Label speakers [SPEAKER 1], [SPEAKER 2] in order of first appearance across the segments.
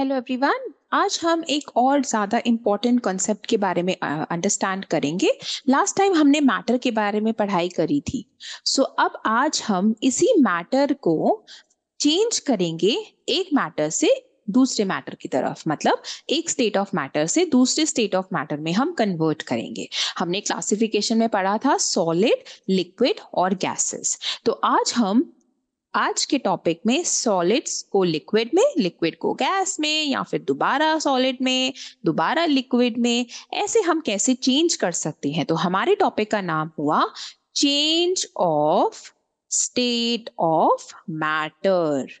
[SPEAKER 1] Hello everyone आज हम एक और ज़्यादा इम्पॉर्टेंट कॉन्सेप्ट के बारे में अंडरस्टैंड करेंगे लास्ट टाइम हमने मैटर के बारे में पढ़ाई करी थी सो so, अब आज हम इसी मैटर को चेंज करेंगे एक मैटर से दूसरे मैटर की तरफ मतलब एक स्टेट ऑफ मैटर से दूसरे स्टेट ऑफ मैटर में हम कन्वर्ट करेंगे हमने क्लासिफिकेशन में पढ़ा था सॉलिड लिक्विड और गैसेस तो आज हम आज के टॉपिक में सॉलिड्स को लिक्विड में लिक्विड को गैस में या फिर दोबारा सॉलिड में दोबारा लिक्विड में ऐसे हम कैसे चेंज कर सकते हैं तो हमारे टॉपिक का नाम हुआ change of state of matter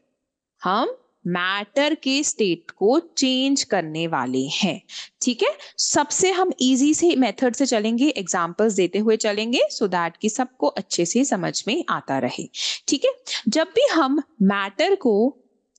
[SPEAKER 1] हम मैटर के स्टेट को चेंज करने वाले हैं ठीक है सबसे हम इजी से मेथड से चलेंगे एग्जांपल्स देते हुए चलेंगे सो दैट कि सबको अच्छे से समझ में आता रहे ठीक है जब भी हम मैटर को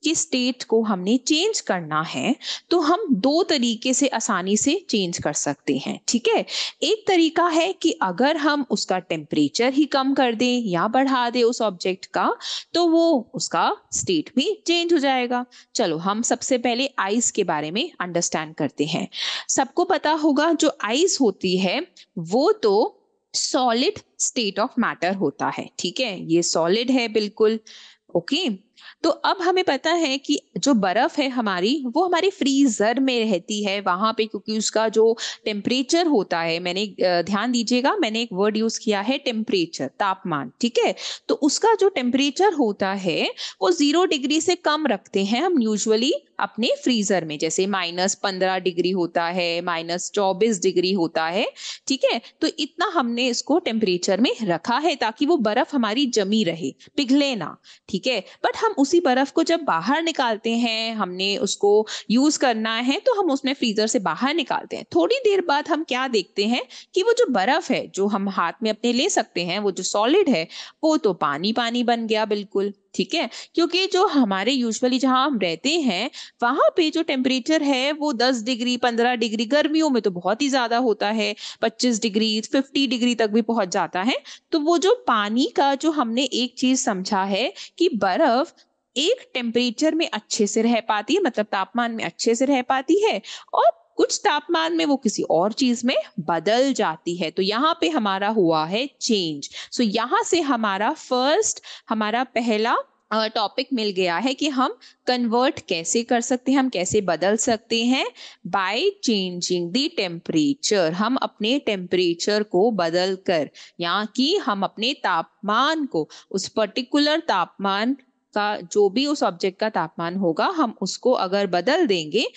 [SPEAKER 1] कि स्टेट को हमने चेंज करना है तो हम दो तरीके से आसानी से चेंज कर सकते हैं ठीक है एक तरीका है कि अगर हम उसका टेम्परेचर ही कम कर दें या बढ़ा दें उस ऑब्जेक्ट का तो वो उसका स्टेट भी चेंज हो जाएगा चलो हम सबसे पहले आइस के बारे में अंडरस्टैंड करते हैं सबको पता होगा जो आइस होती है वो तो सॉलिड स्टेट ऑफ मैटर होता है ठीक है ये सॉलिड है बिल्कुल ओके okay? तो अब हमें पता है कि जो बर्फ है हमारी वो हमारे फ्रीजर में रहती है वहां पे क्योंकि उसका जो टेम्परेचर होता है मैंने ध्यान दीजिएगा मैंने एक वर्ड यूज किया है टेम्परेचर तापमान ठीक है तो उसका जो टेम्परेचर होता है वो जीरो डिग्री से कम रखते हैं हम यूजुअली अपने फ्रीजर में जैसे माइनस पंद्रह डिग्री होता है माइनस चौबीस डिग्री होता है ठीक है तो इतना हमने इसको टेम्परेचर में रखा है ताकि वो बर्फ हमारी जमी रहे पिघले ना ठीक है बट हम हम उसी बर्फ को जब बाहर निकालते हैं हमने उसको यूज करना है तो हम उसमें फ्रीजर से बाहर निकालते हैं थोड़ी देर बाद हम क्या देखते हैं कि वो जो बर्फ है जो हम हाथ में अपने ले सकते हैं वो जो सॉलिड है वो तो पानी पानी बन गया बिल्कुल ठीक है क्योंकि जो हमारे यूजुअली जहाँ हम रहते हैं वहां पे जो टेम्परेचर है वो 10 डिग्री 15 डिग्री गर्मियों में तो बहुत ही ज़्यादा होता है 25 डिग्री 50 डिग्री तक भी पहुंच जाता है तो वो जो पानी का जो हमने एक चीज़ समझा है कि बर्फ एक टेम्परेचर में अच्छे से रह पाती है मतलब तापमान में अच्छे से रह पाती है और कुछ तापमान में वो किसी और चीज में बदल जाती है तो यहाँ पे हमारा हुआ है चेंज सो so, यहाँ से हमारा फर्स्ट हमारा पहला टॉपिक मिल गया है कि हम कन्वर्ट कैसे कर सकते हैं हम कैसे बदल सकते हैं बाय चेंजिंग दी टेम्परेचर हम अपने टेम्परेचर को बदल कर यहाँ कि हम अपने तापमान को उस पर्टिकुलर तापमान का जो भी उस ऑब्जेक्ट का तापमान होगा हम उसको अगर बदल देंगे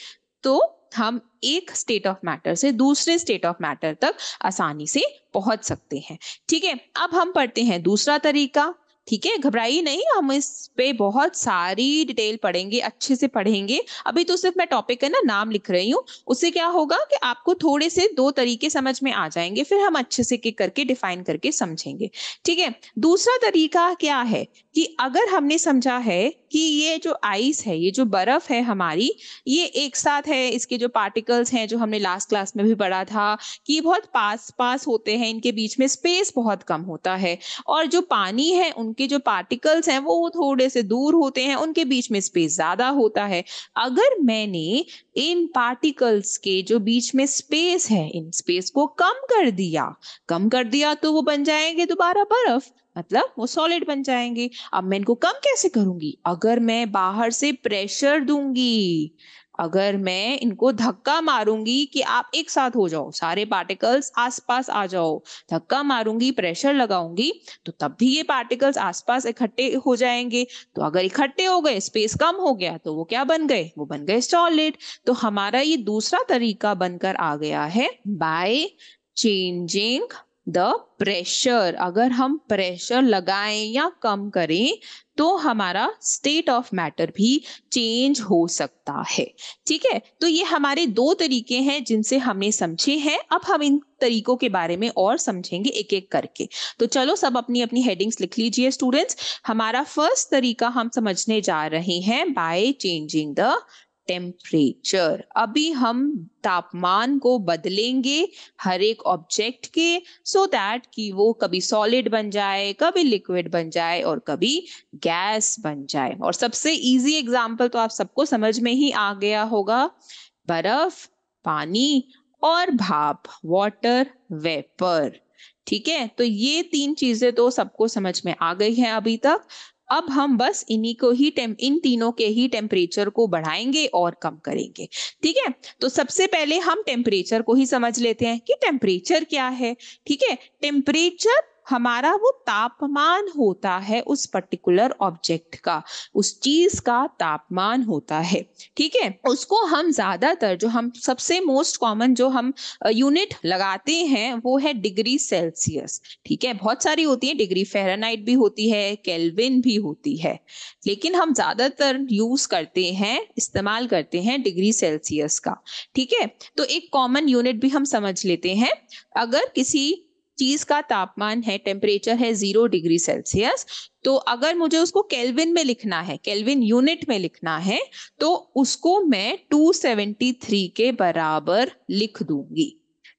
[SPEAKER 1] तो हम एक स्टेट ऑफ मैटर से दूसरे स्टेट ऑफ मैटर तक आसानी से पहुंच सकते हैं ठीक है अब हम पढ़ते हैं दूसरा तरीका ठीक है घबराइए नहीं हम इस पे बहुत सारी डिटेल पढ़ेंगे अच्छे से पढ़ेंगे अभी तो सिर्फ मैं टॉपिक का ना नाम लिख रही हूँ उससे क्या होगा कि आपको थोड़े से दो तरीके समझ में आ जाएंगे फिर हम अच्छे से करके डिफाइन करके समझेंगे ठीक है दूसरा तरीका क्या है कि अगर हमने समझा है कि ये जो आइस है ये जो बर्फ है हमारी ये एक साथ है इसके जो पार्टिकल्स हैं जो हमने लास्ट क्लास में भी पढ़ा था कि ये बहुत पास पास होते हैं इनके बीच में स्पेस बहुत कम होता है और जो पानी है उन उनके जो पार्टिकल्स हैं वो थोड़े से दूर होते हैं उनके बीच में स्पेस ज्यादा होता है अगर मैंने इन पार्टिकल्स के जो बीच में स्पेस है इन स्पेस को कम कर दिया कम कर दिया तो वो बन जाएंगे दोबारा बर्फ मतलब वो सॉलिड बन जाएंगे अब मैं इनको कम कैसे करूंगी अगर मैं बाहर से प्रेशर दूंगी अगर मैं इनको धक्का मारूंगी कि आप एक साथ हो जाओ सारे पार्टिकल्स आसपास आ जाओ धक्का मारूंगी प्रेशर लगाऊंगी तो तब भी ये पार्टिकल्स आसपास इकट्ठे हो जाएंगे तो अगर इकट्ठे हो गए स्पेस कम हो गया तो वो क्या बन गए वो बन गए सॉलिड तो हमारा ये दूसरा तरीका बनकर आ गया है बाय चेंजिंग द प्रेशर अगर हम प्रेशर लगाएं या कम करें तो हमारा स्टेट ऑफ मैटर भी चेंज हो सकता है ठीक है तो ये हमारे दो तरीके हैं जिनसे हमने समझे हैं अब हम इन तरीकों के बारे में और समझेंगे एक एक करके तो चलो सब अपनी अपनी हेडिंग्स लिख लीजिए स्टूडेंट्स हमारा फर्स्ट तरीका हम समझने जा रहे हैं बाय चेंजिंग द टेम्परेचर अभी हम तापमान को बदलेंगे हर एक ऑब्जेक्ट के सो so दैट कि वो कभी सॉलिड बन जाए कभी लिक्विड बन जाए और कभी गैस बन जाए और सबसे इजी एग्जांपल तो आप सबको समझ में ही आ गया होगा बर्फ पानी और भाप वाटर वेपर ठीक है तो ये तीन चीजें तो सबको समझ में आ गई हैं अभी तक अब हम बस इन्हीं को ही टेम इन तीनों के ही टेम्परेचर को बढ़ाएंगे और कम करेंगे ठीक है तो सबसे पहले हम टेम्परेचर को ही समझ लेते हैं कि टेम्परेचर क्या है ठीक है टेम्परेचर हमारा वो तापमान होता है उस पर्टिकुलर ऑब्जेक्ट का उस चीज का तापमान होता है ठीक है उसको हम ज्यादातर जो हम सबसे मोस्ट कॉमन जो हम यूनिट लगाते हैं वो है डिग्री सेल्सियस ठीक है बहुत सारी होती है डिग्री फेरानाइट भी होती है केल्विन भी होती है लेकिन हम ज्यादातर यूज करते हैं इस्तेमाल करते हैं डिग्री सेल्सियस का ठीक है तो एक कॉमन यूनिट भी हम समझ लेते हैं अगर किसी चीज का तापमान है टेम्परेचर है जीरो डिग्री सेल्सियस तो अगर मुझे उसको केल्विन में लिखना है केल्विन यूनिट में लिखना है तो उसको मैं 273 के बराबर लिख दूंगी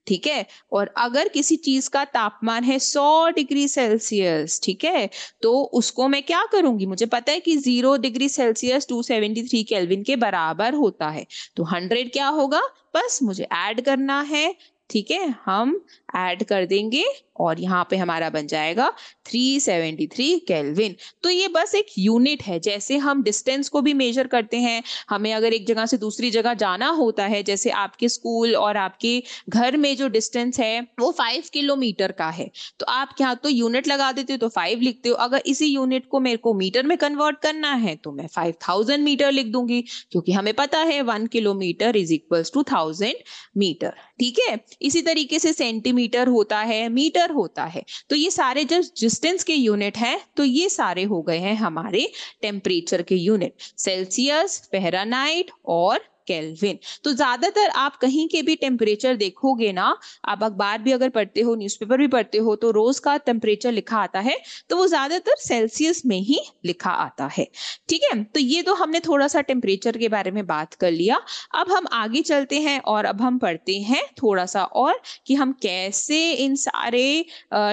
[SPEAKER 1] ठीक है और अगर किसी चीज का तापमान है 100 डिग्री सेल्सियस ठीक है तो उसको मैं क्या करूंगी मुझे पता है कि जीरो डिग्री सेल्सियस 273 केल्विन के बराबर होता है तो 100 क्या होगा बस मुझे ऐड करना है ठीक है हम ऐड कर देंगे और यहाँ पे हमारा बन जाएगा 373 केल्विन तो ये बस एक यूनिट है जैसे हम डिस्टेंस को भी मेजर करते हैं हमें अगर एक जगह से दूसरी जगह जाना होता है जैसे आपके स्कूल और आपके घर में जो डिस्टेंस है वो फाइव किलोमीटर का है तो आप क्या तो यूनिट लगा देते हो तो फाइव लिखते हो अगर इसी यूनिट को मेरे को मीटर में कन्वर्ट करना है तो मैं फाइव थाउजेंड मीटर लिख दूंगी क्योंकि हमें पता है one kilometre is equals to thousand metre ठीक है इसी तरीके से सेंटीमीटर होता है मीटर होता है तो ये सारे जब डिस्टेंस के यूनिट हैं तो ये सारे हो गए हैं हमारे टेम्परेचर के यूनिट सेल्सियस फेहरानाइट और केल्विन तो ज्यादातर आप कहीं के भी टेम्परेचर देखोगे ना आप अखबार भी अगर पढ़ते हो न्यूज़पेपर भी पढ़ते हो तो रोज का टेम्परेचर लिखा आता है तो वो ज्यादातर सेल्सियस में ही लिखा आता है ठीक है तो ये तो हमने थोड़ा सा टेम्परेचर के बारे में बात कर लिया अब हम आगे चलते हैं और अब हम पढ़ते हैं थोड़ा सा और कि हम कैसे इन सारे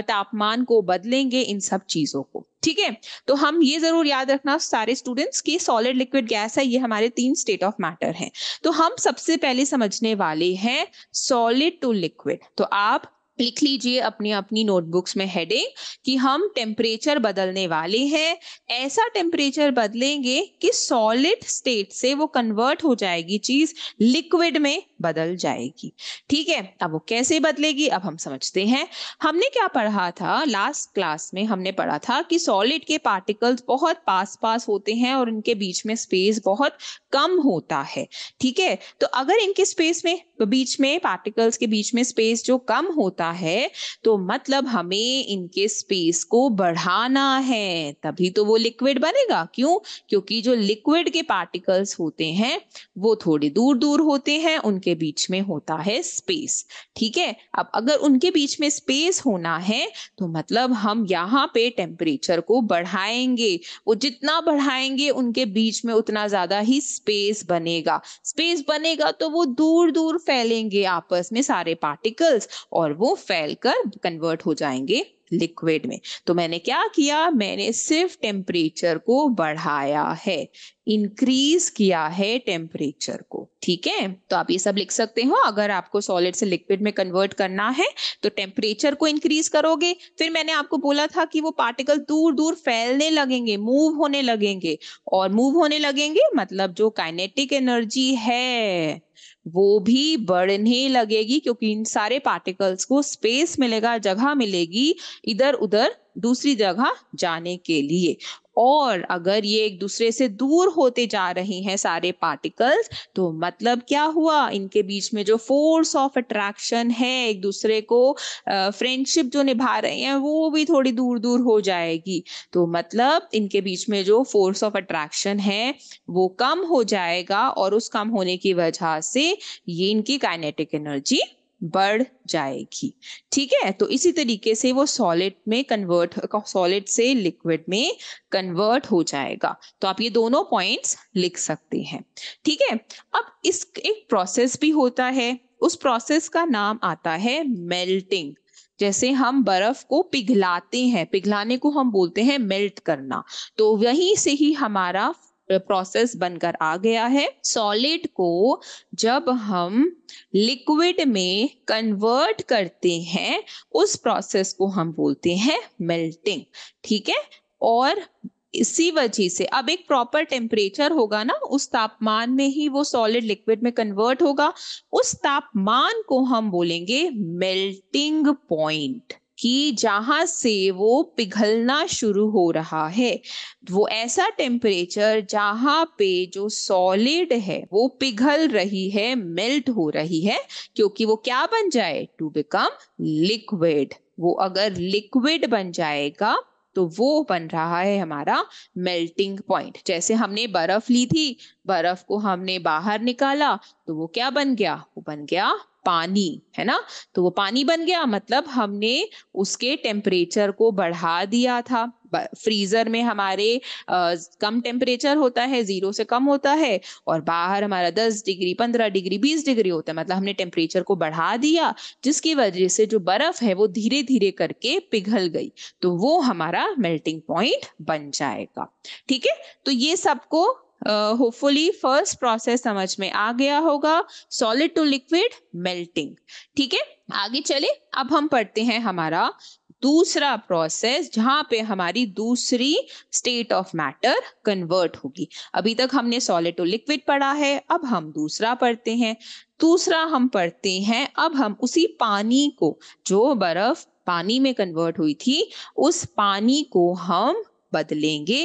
[SPEAKER 1] तापमान को बदलेंगे इन सब चीजों को ठीक है तो हम ये जरूर याद रखना सारे स्टूडेंट्स की सॉलिड लिक्विड गैस है ये हमारे तीन स्टेट ऑफ मैटर हैं तो हम सबसे पहले समझने वाले हैं सॉलिड टू लिक्विड तो आप लिख लीजिए अपनी अपनी नोटबुक्स में हेडिंग कि हम टेम्परेचर बदलने वाले हैं ऐसा टेम्परेचर बदलेंगे कि सॉलिड स्टेट से वो कन्वर्ट हो जाएगी चीज लिक्विड में बदल जाएगी ठीक है अब वो कैसे बदलेगी अब हम समझते हैं हमने क्या पढ़ा था लास्ट क्लास में हमने पढ़ा था कि सॉलिड के पार्टिकल्स बहुत पास पास होते हैं और इनके बीच में स्पेस बहुत कम होता है ठीक है तो अगर इनके स्पेस में बीच में पार्टिकल्स के बीच में स्पेस जो कम होता है तो मतलब हमें इनके स्पेस को बढ़ाना है तभी तो वो लिक्विड बनेगा क्यों क्योंकि जो लिक्विड के पार्टिकल्स होते हैं वो थोड़े दूर दूर होते हैं उनके उनके बीच में होता है स्पेस ठीक है अब अगर उनके बीच में स्पेस होना है तो मतलब हम यहाँ पे टेम्परेचर को बढ़ाएंगे वो जितना बढ़ाएंगे उनके बीच में उतना ज्यादा ही स्पेस बनेगा स्पेस बनेगा तो वो दूर दूर फैलेंगे आपस में सारे पार्टिकल्स और वो फैलकर कन्वर्ट हो जाएंगे लिक्विड में तो मैंने क्या किया मैंने सिर्फ टेम्परेचर को बढ़ाया है इंक्रीज किया है टेम्परेचर को ठीक है तो आप ये सब लिख सकते हो अगर आपको सॉलिड से लिक्विड में कन्वर्ट करना है तो टेम्परेचर को इंक्रीज करोगे फिर मैंने आपको बोला था कि वो पार्टिकल दूर दूर फैलने लगेंगे मूव होने लगेंगे और मूव होने लगेंगे मतलब जो काइनेटिक एनर्जी है वो भी बढ़ने लगेगी क्योंकि इन सारे पार्टिकल्स को स्पेस मिलेगा जगह मिलेगी इधर उधर दूसरी जगह जाने के लिए और अगर ये एक दूसरे से दूर होते जा रहे हैं सारे पार्टिकल्स तो मतलब क्या हुआ इनके बीच में जो फोर्स ऑफ अट्रैक्शन है एक दूसरे को फ्रेंडशिप जो निभा रहे हैं वो भी थोड़ी दूर दूर हो जाएगी तो मतलब इनके बीच में जो फोर्स ऑफ अट्रैक्शन है वो कम हो जाएगा और उस कम होने की वजह से ये इनकी काइनेटिक एनर्जी बढ़ जाएगी ठीक है तो इसी तरीके से वो सॉलिड में कन्वर्ट सॉलिड से लिक्विड में कन्वर्ट हो जाएगा तो आप ये दोनों पॉइंट्स लिख सकते हैं ठीक है अब इस एक प्रोसेस भी होता है उस प्रोसेस का नाम आता है मेल्टिंग जैसे हम बर्फ को पिघलाते हैं पिघलाने को हम बोलते हैं मेल्ट करना तो वहीं से ही हमारा प्रोसेस बनकर आ गया है सॉलिड को जब हम लिक्विड में कन्वर्ट करते हैं उस प्रोसेस को हम बोलते हैं मेल्टिंग ठीक है और इसी वजह से अब एक प्रॉपर टेम्परेचर होगा ना उस तापमान में ही वो सॉलिड लिक्विड में कन्वर्ट होगा उस तापमान को हम बोलेंगे मेल्टिंग पॉइंट कि जहाँ से वो पिघलना शुरू हो रहा है वो ऐसा टेम्परेचर जहाँ पे जो सॉलिड है वो पिघल रही है मेल्ट हो रही है क्योंकि वो क्या बन जाए टू बिकम लिक्विड वो अगर लिक्विड बन जाएगा तो वो बन रहा है हमारा मेल्टिंग पॉइंट जैसे हमने बर्फ ली थी बर्फ को हमने बाहर निकाला तो वो क्या बन गया वो बन गया पानी है ना तो वो पानी बन गया मतलब हमने उसके टेम्परेचर को बढ़ा दिया था फ्रीजर में हमारे आ, कम टेम्परेचर होता है जीरो से कम होता है और बाहर हमारा दस डिग्री पंद्रह डिग्री बीस डिग्री होता है मतलब हमने टेम्परेचर को बढ़ा दिया जिसकी वजह से जो बर्फ है वो धीरे धीरे करके पिघल गई तो वो हमारा मेल्टिंग पॉइंट बन जाएगा ठीक है तो ये सबको होपफुली फर्स्ट प्रोसेस समझ में आ गया होगा सॉलिड टू लिक्विड मेल्टिंग ठीक है आगे चले अब हम पढ़ते हैं हमारा दूसरा प्रोसेस जहां पे हमारी दूसरी स्टेट ऑफ मैटर कन्वर्ट होगी अभी तक हमने सॉलिड टू लिक्विड पढ़ा है अब हम दूसरा पढ़ते हैं दूसरा हम पढ़ते हैं अब हम उसी पानी को जो बर्फ पानी में कन्वर्ट हुई थी उस पानी को हम बदलेंगे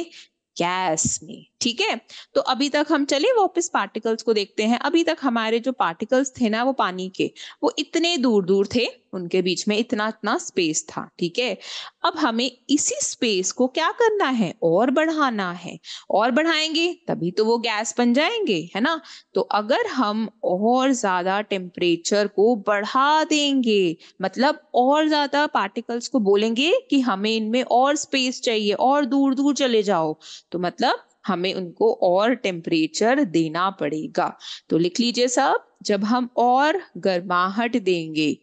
[SPEAKER 1] गैस में ठीक है तो अभी तक हम चले वापस पार्टिकल्स को देखते हैं अभी तक हमारे जो पार्टिकल्स थे ना वो पानी के वो इतने दूर दूर थे उनके बीच में इतना इतना स्पेस था ठीक है अब हमें इसी स्पेस को क्या करना है और बढ़ाना है और बढ़ाएंगे तभी तो वो गैस बन जाएंगे है ना तो अगर हम और ज्यादा टेम्परेचर को बढ़ा देंगे मतलब और ज्यादा पार्टिकल्स को बोलेंगे कि हमें इनमें और स्पेस चाहिए और दूर दूर चले जाओ तो मतलब हमें उनको और टेम्परेचर देना पड़ेगा तो लिख लीजिए सब जब हम और गर्माहट देंगे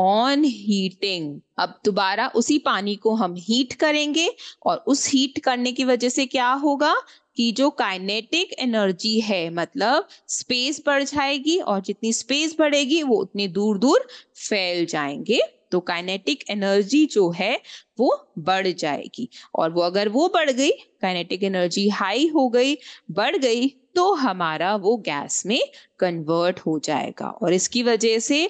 [SPEAKER 1] ऑन हीटिंग अब दोबारा उसी पानी को हम हीट करेंगे और उस हीट करने की वजह से क्या होगा कि जो काइनेटिक एनर्जी है मतलब स्पेस बढ़ जाएगी और जितनी स्पेस बढ़ेगी वो उतने दूर दूर फैल जाएंगे तो काइनेटिक एनर्जी जो है वो बढ़ जाएगी और वो अगर वो बढ़ गई काइनेटिक एनर्जी हाई हो गई बढ़ गई तो हमारा वो गैस में कन्वर्ट हो जाएगा और इसकी वजह से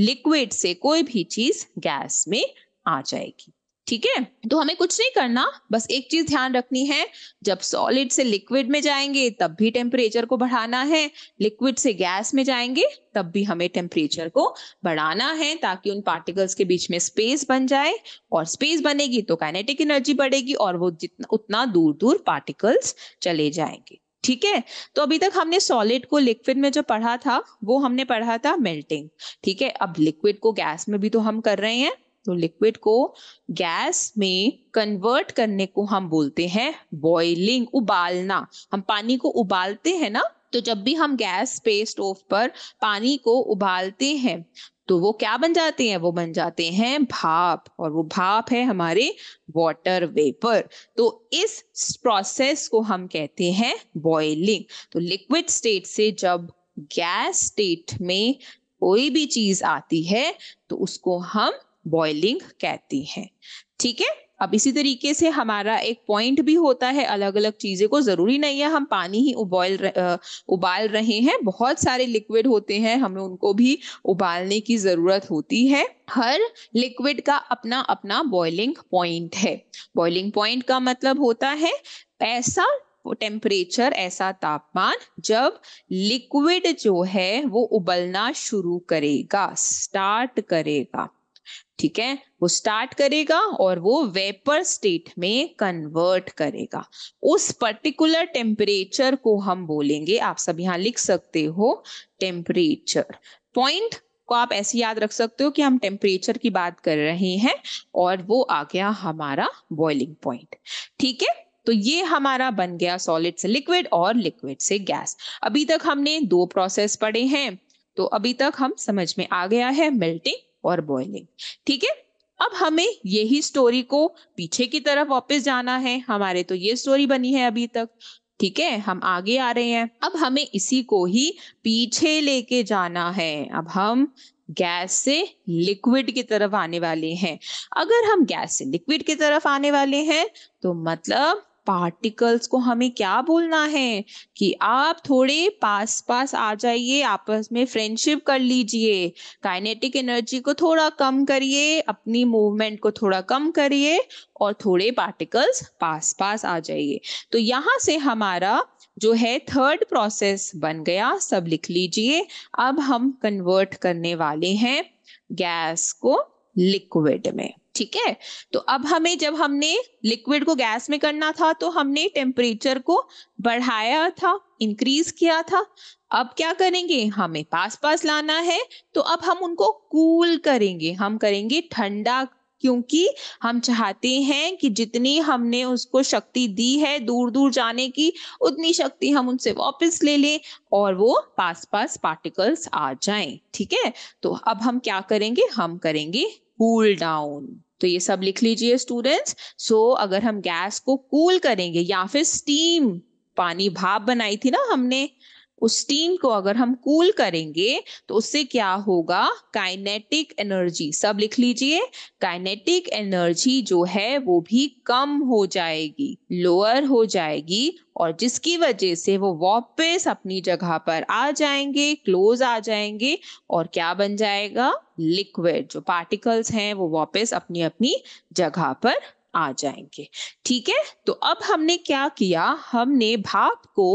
[SPEAKER 1] लिक्विड से कोई भी चीज गैस में आ जाएगी ठीक है तो हमें कुछ नहीं करना बस एक चीज ध्यान रखनी है जब सॉलिड से लिक्विड में जाएंगे तब भी टेम्परेचर को बढ़ाना है लिक्विड से गैस में जाएंगे तब भी हमें टेम्परेचर को बढ़ाना है ताकि उन पार्टिकल्स के बीच में स्पेस बन जाए और स्पेस बनेगी तो काइनेटिक एनर्जी बढ़ेगी और वो जितना उतना दूर दूर पार्टिकल्स चले जाएंगे ठीक है तो अभी तक हमने सॉलिड को लिक्विड में जो पढ़ा था वो हमने पढ़ा था मेल्टिंग ठीक है अब लिक्विड को गैस में भी तो हम कर रहे हैं तो लिक्विड को गैस में कन्वर्ट करने को हम बोलते हैं बॉइलिंग उबालना हम पानी को उबालते हैं ना तो जब भी हम गैस पे स्टोव पर पानी को उबालते हैं तो वो क्या बन जाते हैं वो बन जाते हैं भाप और वो भाप है हमारे वाटर वेपर तो इस प्रोसेस को हम कहते हैं बॉइलिंग तो लिक्विड स्टेट से जब गैस स्टेट में कोई भी चीज आती है तो उसको हम बॉइलिंग कहते हैं ठीक है अब इसी तरीके से हमारा एक पॉइंट भी होता है अलग अलग चीज़ें को ज़रूरी नहीं है हम पानी ही उबॉल उबाल रहे हैं बहुत सारे लिक्विड होते हैं हमें उनको भी उबालने की ज़रूरत होती है हर लिक्विड का अपना अपना बॉइलिंग पॉइंट है बॉइलिंग पॉइंट का मतलब होता है ऐसा टेम्परेचर ऐसा तापमान जब लिक्विड जो है वो उबलना शुरू करेगा स्टार्ट करेगा ठीक है वो स्टार्ट करेगा और वो वेपर स्टेट में कन्वर्ट करेगा उस पर्टिकुलर टेम्परेचर को हम बोलेंगे आप सब यहाँ लिख सकते हो टेम्परेचर पॉइंट को आप ऐसे याद रख सकते हो कि हम टेम्परेचर की बात कर रहे हैं और वो आ गया हमारा बॉइलिंग पॉइंट ठीक है तो ये हमारा बन गया सॉलिड से लिक्विड और लिक्विड से गैस अभी तक हमने दो प्रोसेस पढ़े हैं तो अभी तक हम समझ में आ गया है मेल्टिंग और बॉइलिंग ठीक है अब हमें यही स्टोरी को पीछे की तरफ वापस जाना है हमारे तो ये स्टोरी बनी है अभी तक ठीक है हम आगे आ रहे हैं अब हमें इसी को ही पीछे लेके जाना है अब हम गैस से लिक्विड की तरफ आने वाले हैं अगर हम गैस से लिक्विड की तरफ आने वाले हैं तो मतलब पार्टिकल्स को हमें क्या बोलना है कि आप थोड़े पास पास आ जाइए आपस में फ्रेंडशिप कर लीजिए काइनेटिक एनर्जी को थोड़ा कम करिए अपनी मूवमेंट को थोड़ा कम करिए और थोड़े पार्टिकल्स पास पास आ जाइए तो यहाँ से हमारा जो है थर्ड प्रोसेस बन गया सब लिख लीजिए अब हम कन्वर्ट करने वाले हैं गैस को लिक्विड में ठीक है तो अब हमें जब हमने लिक्विड को गैस में करना था तो हमने टेम्परेचर को बढ़ाया था इंक्रीज किया था अब क्या करेंगे हमें पास पास लाना है तो अब हम उनको कूल cool करेंगे हम करेंगे ठंडा क्योंकि हम चाहते हैं कि जितनी हमने उसको शक्ति दी है दूर दूर जाने की उतनी शक्ति हम उनसे वापस ले लें और वो पास पास पार्टिकल्स आ जाएं ठीक है तो अब हम क्या करेंगे हम करेंगे कूल डाउन तो ये सब लिख लीजिए स्टूडेंट्स सो so, अगर हम गैस को कूल करेंगे या फिर स्टीम पानी भाप बनाई थी ना हमने उस स्टीम को अगर हम कूल करेंगे तो उससे क्या होगा काइनेटिक एनर्जी सब लिख लीजिए काइनेटिक एनर्जी जो है वो भी कम हो जाएगी लोअर हो जाएगी और जिसकी वजह से वो वापस अपनी जगह पर आ जाएंगे क्लोज आ जाएंगे और क्या बन जाएगा लिक्विड जो पार्टिकल्स हैं वो वापस अपनी अपनी जगह पर आ जाएंगे ठीक है तो अब हमने क्या किया हमने भाप को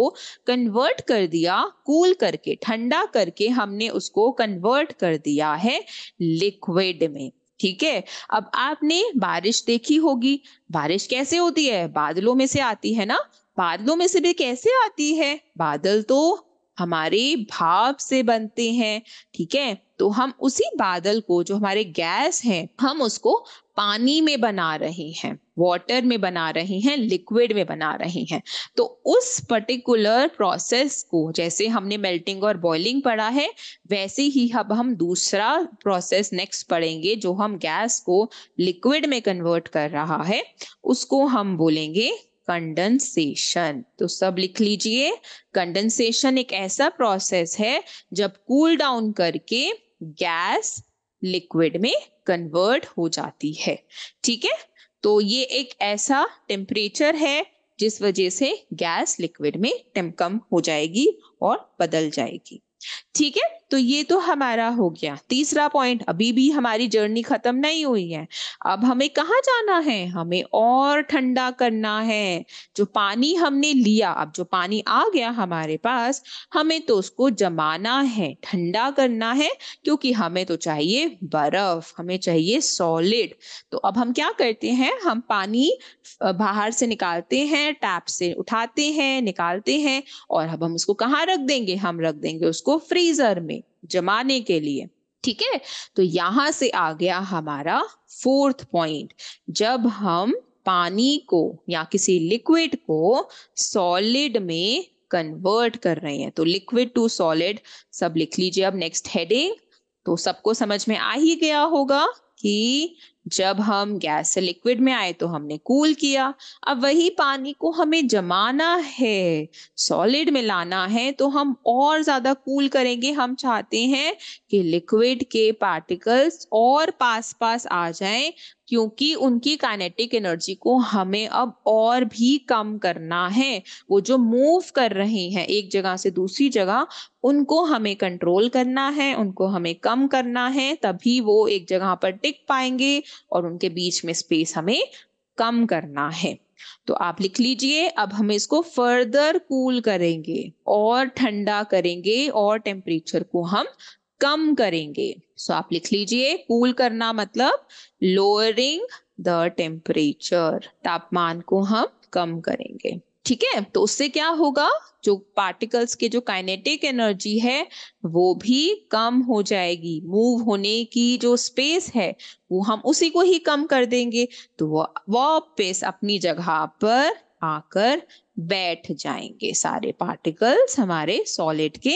[SPEAKER 1] कन्वर्ट कर दिया कूल करके ठंडा करके हमने उसको कन्वर्ट कर दिया है लिक्विड में ठीक है अब आपने बारिश देखी होगी बारिश कैसे होती है बादलों में से आती है ना बादलों में से भी कैसे आती है बादल तो हमारे भाव से बनते हैं ठीक है तो हम उसी बादल को जो हमारे गैस है हम उसको पानी में बना रहे हैं वाटर में बना रहे हैं लिक्विड में बना रहे हैं तो उस पर्टिकुलर प्रोसेस को जैसे हमने मेल्टिंग और बॉइलिंग पढ़ा है वैसे ही अब हम दूसरा प्रोसेस नेक्स्ट पढ़ेंगे जो हम गैस को लिक्विड में कन्वर्ट कर रहा है उसको हम बोलेंगे कंडेंसेशन तो सब लिख लीजिए कंडेंसेशन एक ऐसा प्रोसेस है जब कूल cool डाउन करके गैस लिक्विड में कन्वर्ट हो जाती है ठीक है तो ये एक ऐसा टेम्परेचर है जिस वजह से गैस लिक्विड में कम हो जाएगी और बदल जाएगी ठीक है तो ये तो हमारा हो गया तीसरा पॉइंट अभी भी हमारी जर्नी खत्म नहीं हुई है अब हमें कहाँ जाना है हमें और ठंडा करना है जो पानी हमने लिया अब जो पानी आ गया हमारे पास हमें तो उसको जमाना है ठंडा करना है क्योंकि हमें तो चाहिए बर्फ हमें चाहिए सॉलिड तो अब हम क्या करते हैं हम पानी बाहर से निकालते हैं टैप से उठाते हैं निकालते हैं और अब हम उसको कहाँ रख देंगे हम रख देंगे उसको फ्रीज फ्रीजर में जमाने के लिए ठीक है तो यहां से आ गया हमारा फोर्थ पॉइंट जब हम पानी को या किसी लिक्विड को सॉलिड में कन्वर्ट कर रहे हैं तो लिक्विड टू सॉलिड सब लिख लीजिए अब नेक्स्ट हेडिंग तो सबको समझ में आ ही गया होगा कि जब हम गैस से लिक्विड में आए तो हमने कूल किया अब वही पानी को हमें जमाना है सॉलिड में लाना है तो हम और ज्यादा कूल करेंगे हम चाहते हैं कि लिक्विड के पार्टिकल्स और पास पास आ जाएं क्योंकि उनकी काइनेटिक एनर्जी को हमें अब और भी कम करना है वो जो मूव कर रहे हैं एक जगह से दूसरी जगह उनको हमें कंट्रोल करना है उनको हमें कम करना है तभी वो एक जगह पर टिक पाएंगे और उनके बीच में स्पेस हमें कम करना है तो आप लिख लीजिए अब हम इसको फर्दर कूल करेंगे और ठंडा करेंगे और टेम्परेचर को हम कम करेंगे सो so, आप लिख लीजिए कूल करना मतलब लोअरिंग द टेम्परेचर तापमान को हम कम करेंगे ठीक है तो उससे क्या होगा जो पार्टिकल्स के जो काइनेटिक एनर्जी है वो भी कम हो जाएगी मूव होने की जो स्पेस है वो हम उसी को ही कम कर देंगे तो वो वापस अपनी जगह पर आकर बैठ जाएंगे सारे पार्टिकल्स हमारे सॉलिड के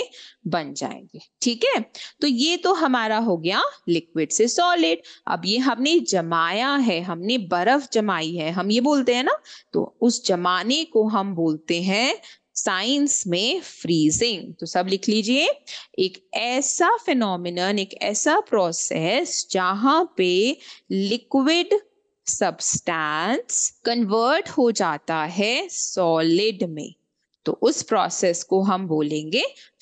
[SPEAKER 1] बन जाएंगे ठीक है तो ये तो हमारा हो गया लिक्विड से सॉलिड अब ये हमने जमाया है हमने बर्फ जमाई है हम ये बोलते हैं ना तो उस जमाने को हम बोलते हैं साइंस में फ्रीजिंग तो सब लिख लीजिए एक ऐसा फिनोमिनन एक ऐसा प्रोसेस जहां पे लिक्विड सब्सटेंस कन्वर्ट हो जाता है सॉलिड में तो उस प्रोसेस को हम बोलेंगे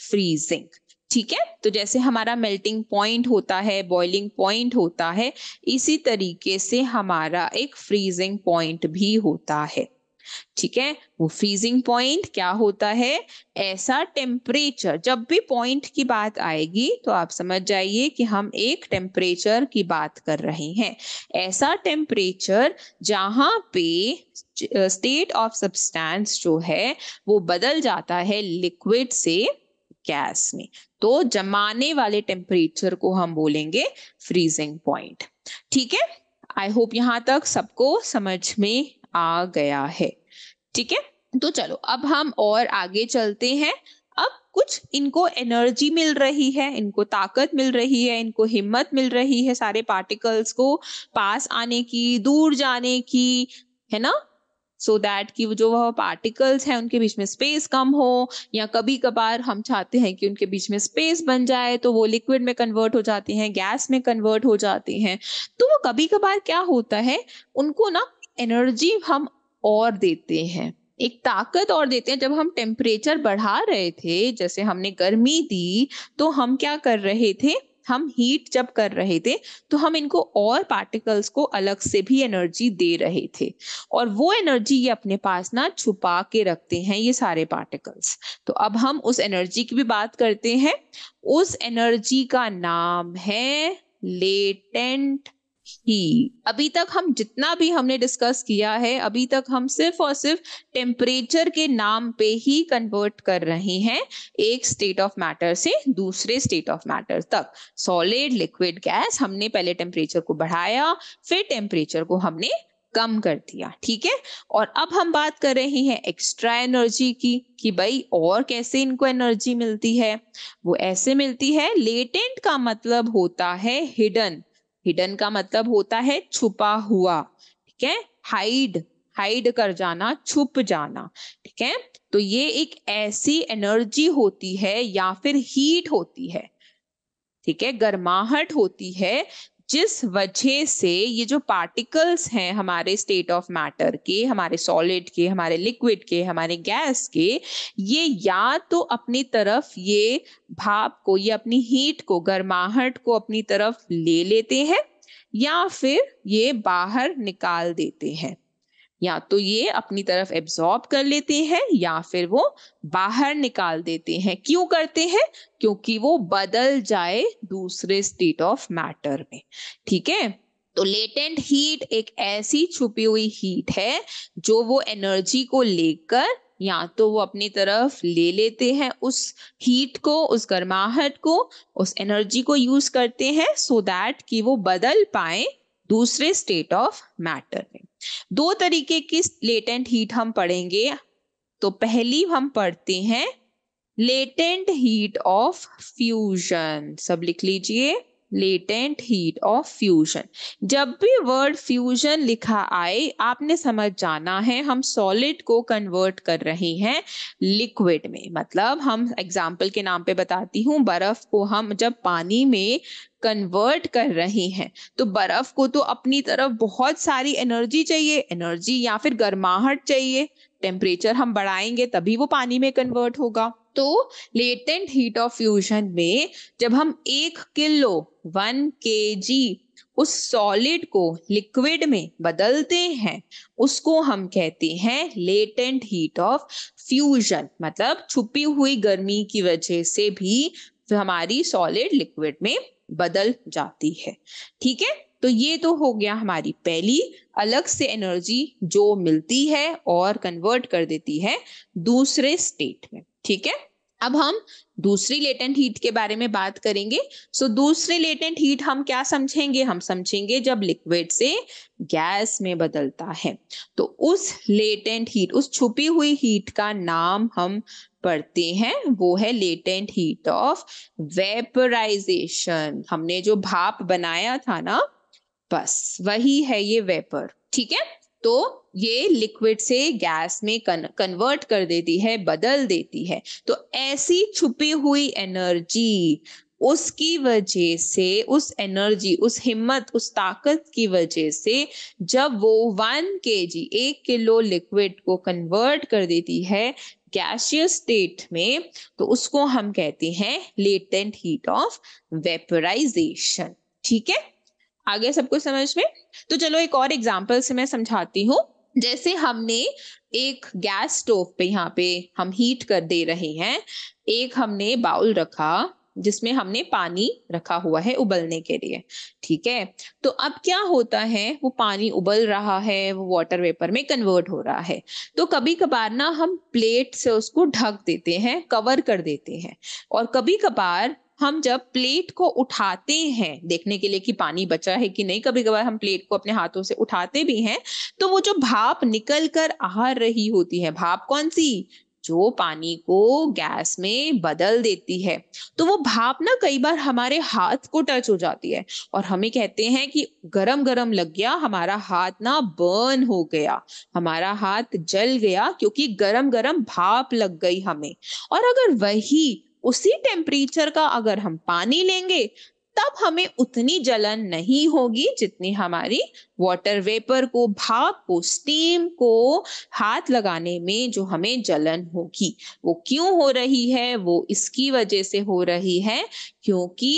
[SPEAKER 1] फ्रीजिंग ठीक है तो जैसे हमारा मेल्टिंग पॉइंट होता है बॉइलिंग पॉइंट होता है इसी तरीके से हमारा एक फ्रीजिंग पॉइंट भी होता है ठीक है वो फ्रीजिंग पॉइंट क्या होता है ऐसा टेम्परेचर जब भी पॉइंट की बात आएगी तो आप समझ जाइए कि हम एक टेम्परेचर की बात कर रहे हैं ऐसा टेम्परेचर जहां पे स्टेट ऑफ सब्सटेंस जो है वो बदल जाता है लिक्विड से गैस में तो जमाने वाले टेम्परेचर को हम बोलेंगे फ्रीजिंग पॉइंट ठीक है आई होप यहां तक सबको समझ में आ गया है ठीक है तो चलो अब हम और आगे चलते हैं अब कुछ इनको एनर्जी मिल रही है इनको ताकत मिल रही है इनको हिम्मत मिल रही है सारे पार्टिकल्स को पास आने की दूर जाने की है ना सो so दैट कि जो वह पार्टिकल्स हैं उनके बीच में स्पेस कम हो या कभी कभार हम चाहते हैं कि उनके बीच में स्पेस बन जाए तो वो लिक्विड में कन्वर्ट हो जाते हैं गैस में कन्वर्ट हो जाते हैं तो वो कभी कभार क्या होता है उनको ना एनर्जी हम और देते हैं एक ताकत और देते हैं जब हम टेम्परेचर बढ़ा रहे थे जैसे हमने गर्मी दी तो हम क्या कर रहे थे हम हीट जब कर रहे थे तो हम इनको और पार्टिकल्स को अलग से भी एनर्जी दे रहे थे और वो एनर्जी ये अपने पास ना छुपा के रखते हैं ये सारे पार्टिकल्स तो अब हम उस एनर्जी की भी बात करते हैं उस एनर्जी का नाम है लेटेंट ही अभी तक हम जितना भी हमने डिस्कस किया है अभी तक हम सिर्फ और सिर्फ टेम्परेचर के नाम पे ही कन्वर्ट कर रहे हैं एक स्टेट ऑफ मैटर से दूसरे स्टेट ऑफ मैटर तक सॉलिड लिक्विड गैस हमने पहले टेम्परेचर को बढ़ाया फिर टेम्परेचर को हमने कम कर दिया ठीक है और अब हम बात कर रहे हैं एक्स्ट्रा एनर्जी की कि भाई और कैसे इनको एनर्जी मिलती है वो ऐसे मिलती है लेटेंट का मतलब होता है हिडन हिडन का मतलब होता है छुपा हुआ ठीक है हाइड हाइड कर जाना छुप जाना ठीक है तो ये एक ऐसी एनर्जी होती है या फिर हीट होती है ठीक है गर्माहट होती है जिस वजह से ये जो पार्टिकल्स हैं हमारे स्टेट ऑफ मैटर के हमारे सॉलिड के हमारे लिक्विड के हमारे गैस के ये या तो अपनी तरफ ये भाप को ये अपनी हीट को गर्माहट को अपनी तरफ ले लेते हैं या फिर ये बाहर निकाल देते हैं या तो ये अपनी तरफ एब्जॉर्ब कर लेते हैं या फिर वो बाहर निकाल देते हैं क्यों करते हैं क्योंकि वो बदल जाए दूसरे स्टेट ऑफ मैटर में ठीक है तो लेटेंट हीट एक ऐसी छुपी हुई हीट है जो वो एनर्जी को लेकर या तो वो अपनी तरफ ले लेते हैं उस हीट को उस गर्माहट को उस एनर्जी को यूज करते हैं सो so दैट कि वो बदल पाए दूसरे स्टेट ऑफ मैटर में दो तरीके की लेटेंट हीट हम पढ़ेंगे तो पहली हम पढ़ते हैं लेटेंट हीट ऑफ फ्यूजन सब लिख लीजिए लेटेंट हीट ऑफ फ्यूजन जब भी वर्ड फ्यूजन लिखा आए आपने समझ जाना है हम सॉलिड को कन्वर्ट कर रहे हैं लिक्विड में मतलब हम एग्जाम्पल के नाम पे बताती हूँ बर्फ को हम जब पानी में कन्वर्ट कर रहे हैं तो बर्फ को तो अपनी तरफ बहुत सारी एनर्जी चाहिए एनर्जी या फिर गर्माहट चाहिए टेम्परेचर हम बढ़ाएंगे तभी वो पानी में कन्वर्ट होगा तो लेटेंट हीट ऑफ फ्यूजन में जब हम एक किलो वन के जी उस सॉलिड को लिक्विड में बदलते हैं उसको हम कहते हैं लेटेंट हीट ऑफ फ्यूजन मतलब छुपी हुई गर्मी की वजह से भी हमारी सॉलिड लिक्विड में बदल जाती है ठीक है तो ये तो हो गया हमारी पहली अलग से एनर्जी जो मिलती है और कन्वर्ट कर देती है दूसरे स्टेट में ठीक है अब हम दूसरी लेटेंट हीट के बारे में बात करेंगे सो so, लेटेंट हीट हम क्या समझेंगे हम समझेंगे जब लिक्विड से गैस में बदलता है तो उस लेटेंट हीट उस छुपी हुई हीट का नाम हम पढ़ते हैं वो है लेटेंट हीट ऑफ वेपराइजेशन हमने जो भाप बनाया था ना बस वही है ये वेपर ठीक है तो ये लिक्विड से गैस में कन्वर्ट कर देती है बदल देती है तो ऐसी छुपी हुई एनर्जी उसकी वजह से उस एनर्जी उस हिम्मत उस ताकत की वजह से जब वो वन के जी एक किलो लिक्विड को कन्वर्ट कर देती है गैशियस स्टेट में तो उसको हम कहते हैं लेटेंट हीट ऑफ वेपराइजेशन ठीक है आगे सबको समझ में तो चलो एक और एग्जाम्पल से मैं समझाती हूँ जैसे हमने एक गैस स्टोव पे यहाँ पे हम हीट कर दे रहे हैं एक हमने बाउल रखा जिसमें हमने पानी रखा हुआ है उबलने के लिए ठीक है तो अब क्या होता है वो पानी उबल रहा है वो वाटर वेपर में कन्वर्ट हो रहा है तो कभी कभार ना हम प्लेट से उसको ढक देते हैं कवर कर देते हैं और कभी कभार हम जब प्लेट को उठाते हैं देखने के लिए कि पानी बचा है कि नहीं कभी कभार हम प्लेट को अपने हाथों से उठाते भी हैं तो वो जो भाप निकल कर आ रही होती है भाप कौन सी जो पानी को गैस में बदल देती है तो वो भाप ना कई बार हमारे हाथ को टच हो जाती है और हमें कहते हैं कि गरम गरम लग गया हमारा हाथ ना बर्न हो गया हमारा हाथ जल गया क्योंकि गरम गरम भाप लग गई हमें और अगर वही उसी टेम्परेचर का अगर हम पानी लेंगे तब हमें उतनी जलन नहीं होगी जितनी हमारी वाटर वेपर को भाप को स्टीम को हाथ लगाने में जो हमें जलन होगी वो क्यों हो रही है वो इसकी वजह से हो रही है क्योंकि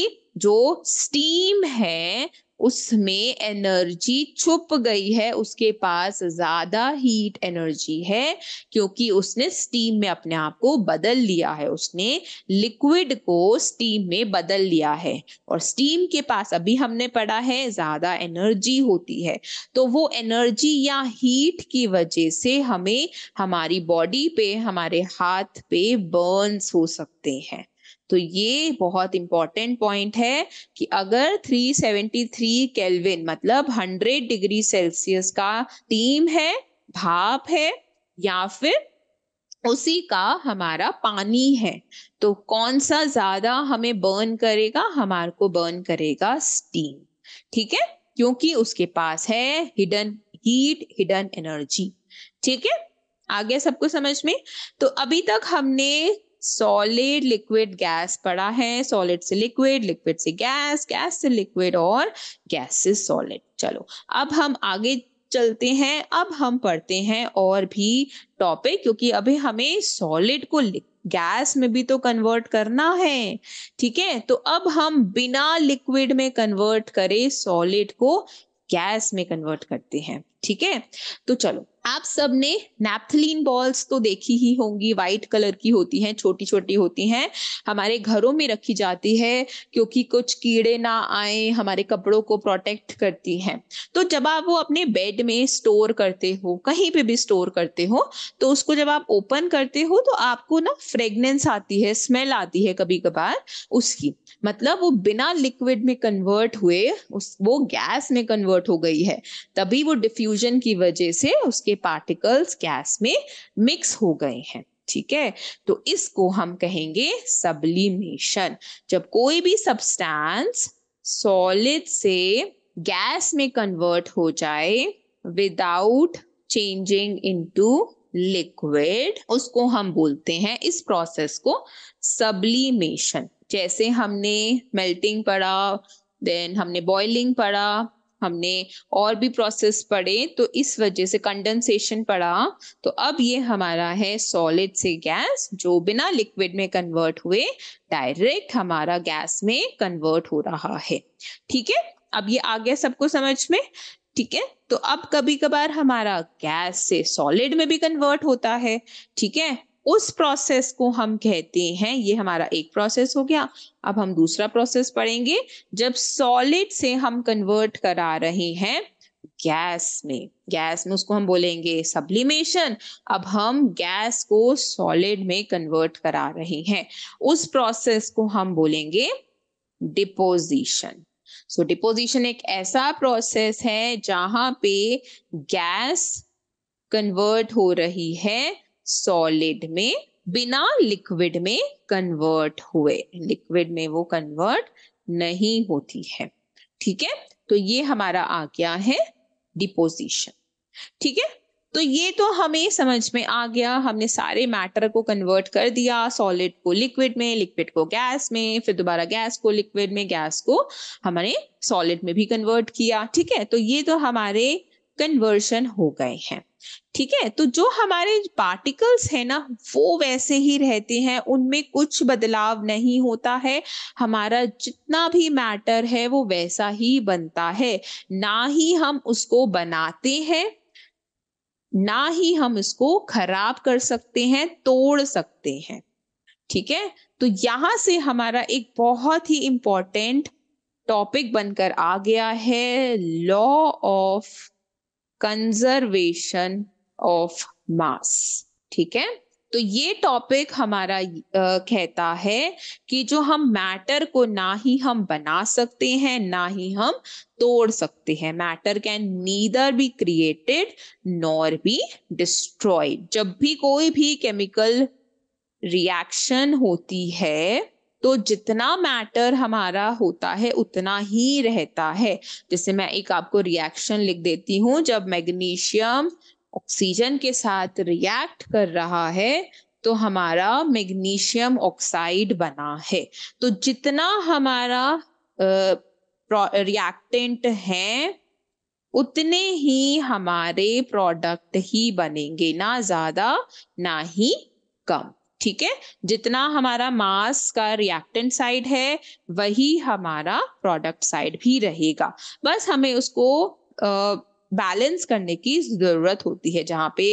[SPEAKER 1] जो स्टीम है उसमें एनर्जी छुप गई है उसके पास ज्यादा हीट एनर्जी है क्योंकि उसने स्टीम में अपने आप को बदल लिया है उसने लिक्विड को स्टीम में बदल लिया है और स्टीम के पास अभी हमने पढ़ा है ज्यादा एनर्जी होती है तो वो एनर्जी या हीट की वजह से हमें हमारी बॉडी पे हमारे हाथ पे बर्न्स हो सकते हैं तो ये बहुत इंपॉर्टेंट पॉइंट है कि अगर 373 केल्विन मतलब 100 डिग्री सेल्सियस का टीम है भाप है या फिर उसी का हमारा पानी है तो कौन सा ज्यादा हमें बर्न करेगा हमारे को बर्न करेगा स्टीम ठीक है क्योंकि उसके पास है हिडन हीट हिडन एनर्जी ठीक है आ गया सबको समझ में तो अभी तक हमने सॉलिड लिक्विड गैस पड़ा है सॉलिड से लिक्विड लिक्विड से गैस गैस से लिक्विड और गैस से सॉलिड चलो अब हम आगे चलते हैं अब हम पढ़ते हैं और भी टॉपिक क्योंकि अभी हमें सॉलिड को गैस में भी तो कन्वर्ट करना है ठीक है तो अब हम बिना लिक्विड में कन्वर्ट करे सॉलिड को गैस में कन्वर्ट करते हैं ठीक है तो चलो आप सब ने नैप्थलीन बॉल्स तो देखी ही होंगी व्हाइट कलर की होती हैं छोटी छोटी होती हैं हमारे घरों में रखी जाती है क्योंकि कुछ कीड़े ना आए हमारे कपड़ों को प्रोटेक्ट करती हैं तो जब आप वो अपने बेड में स्टोर करते हो कहीं पे भी स्टोर करते हो तो उसको जब आप ओपन करते हो तो आपको ना फ्रेगनेंस आती है स्मेल आती है कभी कभार उसकी मतलब वो बिना लिक्विड में कन्वर्ट हुए उस वो गैस में कन्वर्ट हो गई है तभी वो डिफ्यूज फ्यूजन की वजह से उसके पार्टिकल्स गैस में मिक्स हो गए हैं ठीक है तो इसको हम कहेंगे सबलिमेशन जब कोई भी सब्सटेंस सॉलिड से गैस में कन्वर्ट हो जाए विदाउट चेंजिंग इनटू लिक्विड उसको हम बोलते हैं इस प्रोसेस को सब्लिमेशन जैसे हमने मेल्टिंग पढ़ा देन हमने बॉइलिंग पढ़ा हमने और भी प्रोसेस पढ़े तो इस वजह से कंडेंसेशन पड़ा तो अब ये हमारा है सॉलिड से गैस जो बिना लिक्विड में कन्वर्ट हुए डायरेक्ट हमारा गैस में कन्वर्ट हो रहा है ठीक है अब ये आ गया सबको समझ में ठीक है तो अब कभी कभार हमारा गैस से सॉलिड में भी कन्वर्ट होता है ठीक है उस प्रोसेस को हम कहते हैं ये हमारा एक प्रोसेस हो गया अब हम दूसरा प्रोसेस पढ़ेंगे जब सॉलिड से हम कन्वर्ट करा रहे हैं गैस में गैस में उसको हम बोलेंगे सब्लिमेशन अब हम गैस को सॉलिड में कन्वर्ट करा रहे हैं उस प्रोसेस को हम बोलेंगे डिपोजिशन सो डिपोजिशन एक ऐसा प्रोसेस है जहां पे गैस कन्वर्ट हो रही है सॉलिड में बिना लिक्विड में कन्वर्ट हुए लिक्विड में वो कन्वर्ट नहीं होती है ठीक है तो ये हमारा आ गया है डिपोजिशन ठीक है तो ये तो हमें समझ में आ गया हमने सारे मैटर को कन्वर्ट कर दिया सॉलिड को लिक्विड में लिक्विड को गैस में फिर दोबारा गैस को लिक्विड में गैस को हमारे सॉलिड में भी कन्वर्ट किया ठीक है तो ये तो हमारे कन्वर्शन हो गए हैं ठीक है तो जो हमारे पार्टिकल्स है ना वो वैसे ही रहते हैं उनमें कुछ बदलाव नहीं होता है हमारा जितना भी मैटर है वो वैसा ही बनता है ना ही हम उसको बनाते हैं ना ही हम इसको खराब कर सकते हैं तोड़ सकते हैं ठीक है तो यहां से हमारा एक बहुत ही इंपॉर्टेंट टॉपिक बनकर आ गया है law of conservation of mass ठीक है तो ये टॉपिक हमारा कहता है कि जो हम मैटर को ना ही हम बना सकते हैं ना ही हम तोड़ सकते हैं matter can neither be created nor be destroyed जब भी कोई भी केमिकल रिएक्शन होती है तो जितना मैटर हमारा होता है उतना ही रहता है जैसे मैं एक आपको रिएक्शन लिख देती हूँ जब मैग्नीशियम ऑक्सीजन के साथ रिएक्ट कर रहा है तो हमारा मैग्नीशियम ऑक्साइड बना है तो जितना हमारा रिएक्टेंट है उतने ही हमारे प्रोडक्ट ही बनेंगे ना ज्यादा ना ही कम ठीक है जितना हमारा मास का रिएक्टेंट साइड है वही हमारा प्रोडक्ट साइड भी रहेगा बस हमें उसको बैलेंस करने की जरूरत होती है जहाँ पे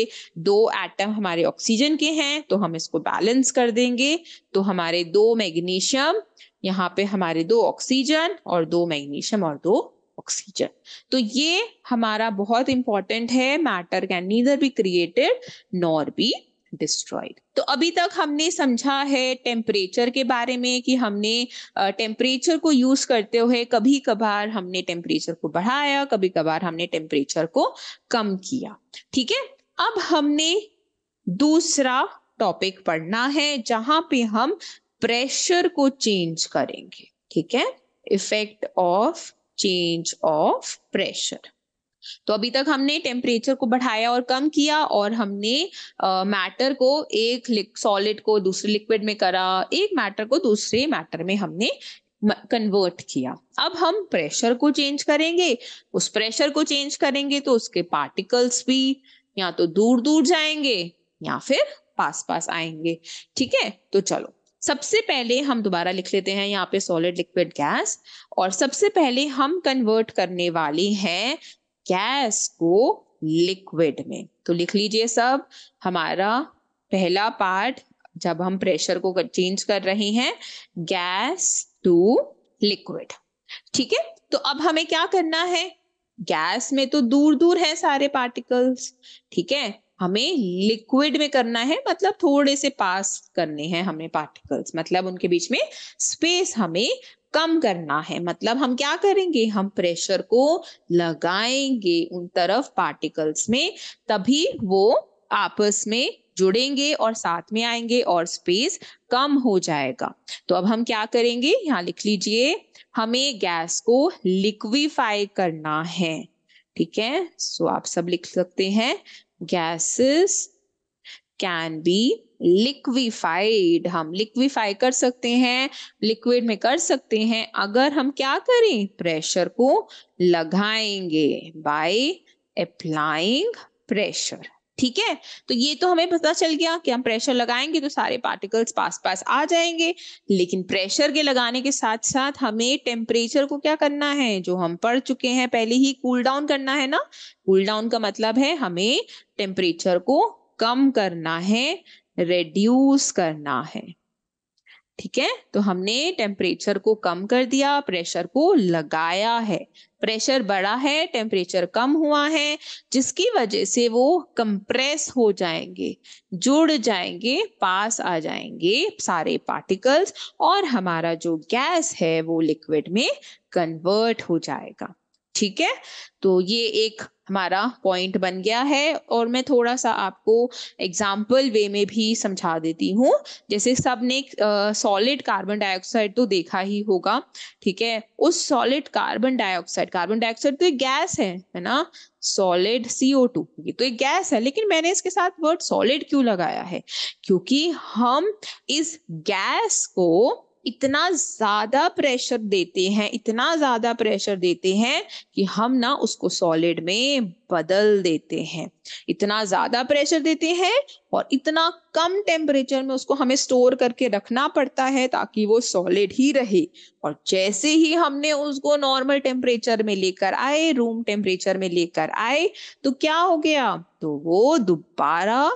[SPEAKER 1] दो एटम हमारे ऑक्सीजन के हैं तो हम इसको बैलेंस कर देंगे तो हमारे दो मैग्नीशियम यहाँ पे हमारे दो ऑक्सीजन और दो मैग्नीशियम और दो ऑक्सीजन तो ये हमारा बहुत इंपॉर्टेंट है matter can neither be created nor be destroyed तो अभी तक हमने समझा है टेम्परेचर के बारे में कि हमने टेम्परेचर को यूज करते हुए कभी कभार हमने टेम्परेचर को बढ़ाया कभी कभार हमने टेम्परेचर को कम किया ठीक है अब हमने दूसरा टॉपिक पढ़ना है जहां पे हम प्रेशर को चेंज करेंगे ठीक है effect of change of pressure तो अभी तक हमने टेम्परेचर को बढ़ाया और कम किया और हमने मैटर uh, को एक सॉलिड को दूसरे लिक्विड में करा एक मैटर को दूसरे मैटर में हमने कन्वर्ट किया अब हम प्रेशर को चेंज करेंगे उस प्रेशर को चेंज करेंगे तो उसके पार्टिकल्स भी या तो दूर दूर जाएंगे या फिर पास पास आएंगे ठीक है तो चलो सबसे पहले हम दोबारा लिख लेते हैं यहाँ पे सॉलिड लिक्विड गैस और सबसे पहले हम कन्वर्ट करने वाले हैं गैस को लिक्विड में तो लिख लीजिए सब हमारा पहला पार्ट जब हम प्रेशर को चेंज कर रहे हैं गैस टू लिक्विड ठीक है तो अब हमें क्या करना है गैस में तो दूर दूर है सारे पार्टिकल्स ठीक है हमें लिक्विड में करना है मतलब थोड़े से पास करने हैं हमें पार्टिकल्स मतलब उनके बीच में स्पेस हमें कम करना है मतलब हम क्या करेंगे हम प्रेशर को लगाएंगे उन तरफ पार्टिकल्स में तभी वो आपस में जुड़ेंगे और साथ में आएंगे और स्पेस कम हो जाएगा तो अब हम क्या करेंगे यहाँ लिख लीजिए हमें गैस को लिक्विफाई करना है ठीक है सो आप सब लिख सकते हैं गैसेस कैन बी लिक्विफाइड हम लिक्विफाई कर सकते हैं लिक्विड में कर सकते हैं अगर हम क्या करें प्रेशर को लगाएंगे बाय अप्लाइंग प्रेशर ठीक है तो ये तो हमें पता चल गया कि हम प्रेशर लगाएंगे तो सारे पार्टिकल्स पास पास आ जाएंगे लेकिन प्रेशर के लगाने के साथ साथ हमें टेम्परेचर को क्या करना है जो हम पढ़ चुके हैं पहले ही कूल cool डाउन करना है ना कूल cool डाउन का मतलब है हमें टेम्परेचर को कम करना है रेड्यूस करना है ठीक है तो हमने टेम्परेचर को कम कर दिया प्रेशर को लगाया है प्रेशर बढ़ा है टेम्परेचर कम हुआ है जिसकी वजह से वो कंप्रेस हो जाएंगे जुड़ जाएंगे पास आ जाएंगे सारे पार्टिकल्स और हमारा जो गैस है वो लिक्विड में कन्वर्ट हो जाएगा ठीक है तो ये एक हमारा पॉइंट बन गया है और मैं थोड़ा सा आपको एग्जाम्पल वे में भी समझा देती हूँ जैसे सबने सॉलिड कार्बन डाइऑक्साइड तो देखा ही होगा ठीक है उस solid carbon dioxide carbon dioxide तो एक गैस है है ना सॉलिड सीओ टू ये तो एक गैस है लेकिन मैंने इसके साथ वर्ड सॉलिड क्यों लगाया है क्योंकि हम इस गैस को इतना ज्यादा प्रेशर देते हैं इतना ज्यादा प्रेशर देते हैं कि हम ना उसको सॉलिड में बदल देते हैं इतना ज्यादा प्रेशर देते हैं और इतना कम टेम्परेचर में उसको हमें स्टोर करके रखना पड़ता है ताकि वो सॉलिड ही रहे और जैसे ही हमने उसको नॉर्मल टेम्परेचर में लेकर आए रूम टेम्परेचर में लेकर आए तो क्या हो गया तो वो दोबारा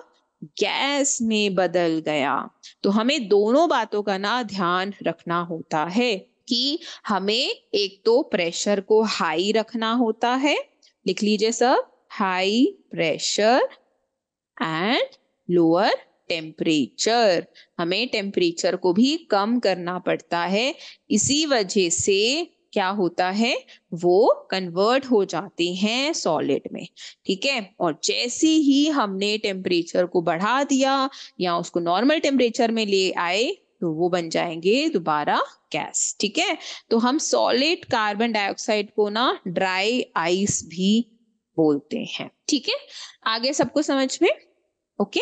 [SPEAKER 1] गैस में बदल गया तो हमें दोनों बातों का ना ध्यान रखना होता है कि हमें एक तो प्रेशर को हाई रखना होता है लिख लीजिए सब high pressure and lower temperature हमें टेम्परेचर को भी कम करना पड़ता है इसी वजह से क्या होता है वो कन्वर्ट हो जाते हैं सॉलिड में ठीक है और जैसे ही हमने टेम्परेचर को बढ़ा दिया या उसको नॉर्मल टेम्परेचर में ले आए तो वो बन जाएंगे दोबारा गैस ठीक है तो हम सॉलिड कार्बन डाइऑक्साइड को ना ड्राई आइस भी बोलते हैं ठीक है आगे सबको समझ में ओके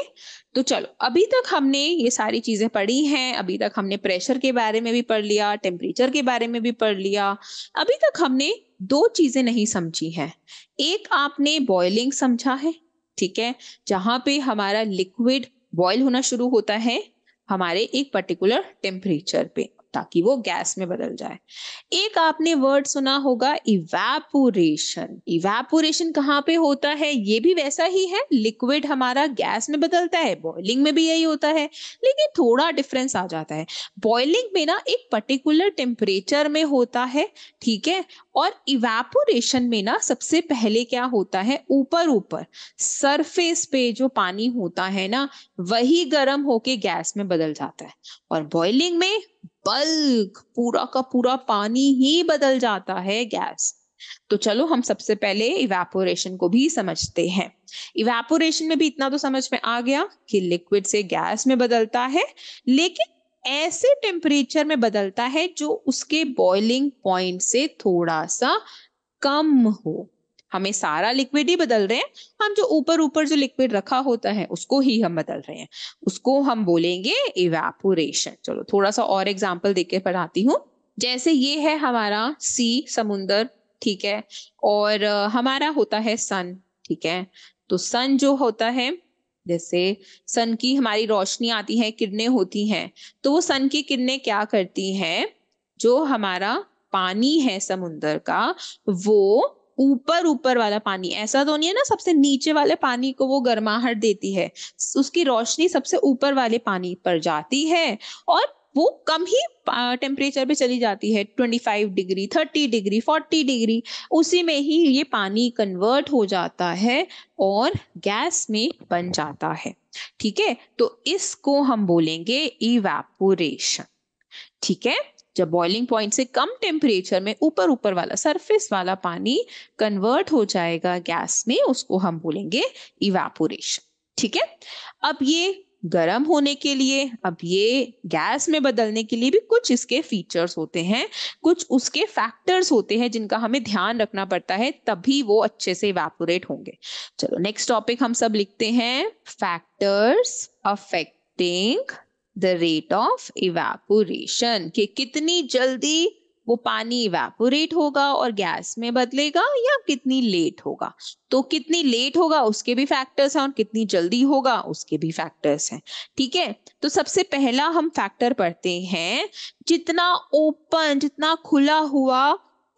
[SPEAKER 1] तो चलो अभी तक हमने ये सारी चीजें पढ़ी हैं अभी तक हमने प्रेशर के बारे में भी पढ़ लिया टेम्परेचर के बारे में भी पढ़ लिया अभी तक हमने दो चीजें नहीं समझी हैं एक आपने बॉयलिंग समझा है ठीक है जहां पे हमारा लिक्विड बॉयल होना शुरू होता है हमारे एक पर्टिकुलर टेम्परेचर पे ताकि वो गैस में बदल जाए एक आपने वर्ड सुना होगा इवेपोरेशन इवेपोरेशन कहाँ पे होता है ये भी वैसा ही है लिक्विड हमारा गैस में बदलता है बॉइलिंग में भी यही होता है लेकिन थोड़ा डिफरेंस आ जाता है बॉइलिंग में ना एक पर्टिकुलर टेम्परेचर में होता है ठीक है और इवेपोरेशन में ना सबसे पहले क्या होता है ऊपर ऊपर सरफेस पे जो पानी होता है ना वही गर्म होके गैस में बदल जाता है और बॉइलिंग में बल्क पूरा का पूरा पानी ही बदल जाता है गैस तो चलो हम सबसे पहले इवेपोरेशन को भी समझते हैं इवेपोरेशन में भी इतना तो समझ में आ गया कि लिक्विड से गैस में बदलता है लेकिन ऐसे टेम्परेचर में बदलता है जो उसके बॉइलिंग पॉइंट से थोड़ा सा कम हो हमें सारा लिक्विड ही बदल रहे हैं हम जो ऊपर ऊपर जो लिक्विड रखा होता है उसको ही हम बदल रहे हैं उसको हम बोलेंगे इवेपोरेशन चलो थोड़ा सा और एग्जाम्पल देके पढ़ाती हूँ जैसे ये है हमारा सी समुंदर ठीक है और हमारा होता है सन ठीक है तो सन जो होता है जैसे सन की हमारी रोशनी आती है किरणें होती हैं तो वो सन की किरणें क्या करती हैं जो हमारा पानी है समुंदर का वो ऊपर ऊपर वाला पानी ऐसा तो नहीं है ना सबसे नीचे वाले पानी को वो गर्माहट देती है उसकी रोशनी सबसे ऊपर वाले पानी पर जाती है और वो कम ही टेम्परेचर पे चली जाती है twenty five degree thirty degree forty degree उसी में ही ये पानी कन्वर्ट हो जाता है और गैस में बन जाता है ठीक है तो इसको हम बोलेंगे इवेपोरेशन ठीक है जब बॉइलिंग पॉइंट से कम टेम्परेचर में ऊपर ऊपर वाला सरफेस वाला पानी कन्वर्ट हो जाएगा गैस में उसको हम बोलेंगे इवेपोरेशन ठीक है अब ये गर्म होने के लिए अब ये गैस में बदलने के लिए भी कुछ इसके फीचर्स होते हैं कुछ उसके फैक्टर्स होते हैं जिनका हमें ध्यान रखना पड़ता है तभी वो अच्छे से इवेपोरेट होंगे चलो नेक्स्ट टॉपिक हम सब लिखते हैं factors affecting the rate of evaporation कि कितनी जल्दी वो पानी इवेपोरेट होगा और गैस में बदलेगा या कितनी लेट होगा तो कितनी लेट होगा उसके भी फैक्टर्स हैं और कितनी जल्दी होगा उसके भी फैक्टर्स हैं ठीक है तो सबसे पहला हम फैक्टर पढ़ते हैं जितना ओपन जितना खुला हुआ